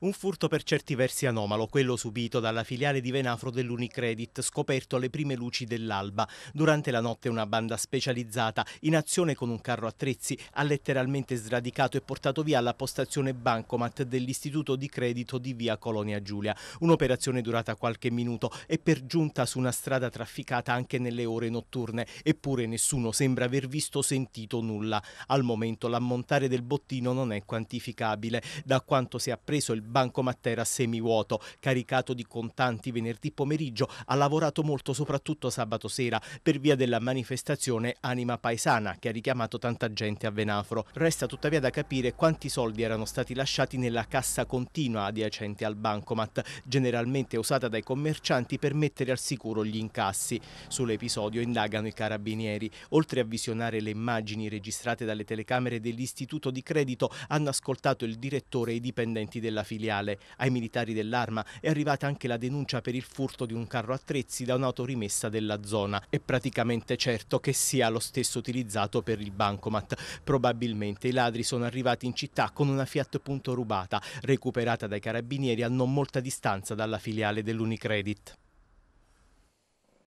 Un furto per certi versi anomalo, quello subito dalla filiale di Venafro dell'Unicredit, scoperto alle prime luci dell'alba. Durante la notte una banda specializzata, in azione con un carro attrezzi, ha letteralmente sradicato e portato via la postazione bancomat dell'Istituto di Credito di via Colonia Giulia. Un'operazione durata qualche minuto e per giunta su una strada trafficata anche nelle ore notturne, eppure nessuno sembra aver visto o sentito nulla. Al momento l'ammontare del bottino non è quantificabile. Da quanto si è appreso il Banco Matera semivuoto, caricato di contanti venerdì pomeriggio, ha lavorato molto soprattutto sabato sera per via della manifestazione Anima Paesana che ha richiamato tanta gente a Venafro. Resta tuttavia da capire quanti soldi erano stati lasciati nella cassa continua adiacente al bancomat, generalmente usata dai commercianti per mettere al sicuro gli incassi. Sull'episodio indagano i carabinieri. Oltre a visionare le immagini registrate dalle telecamere dell'istituto di credito, hanno ascoltato il direttore e i dipendenti della filiale. Ai militari dell'arma è arrivata anche la denuncia per il furto di un carro attrezzi da un'autorimessa della zona. È praticamente certo che sia lo stesso utilizzato per il bancomat. Probabilmente i ladri sono arrivati in città con una Fiat Punto rubata, recuperata dai carabinieri a non molta distanza dalla filiale dell'Unicredit.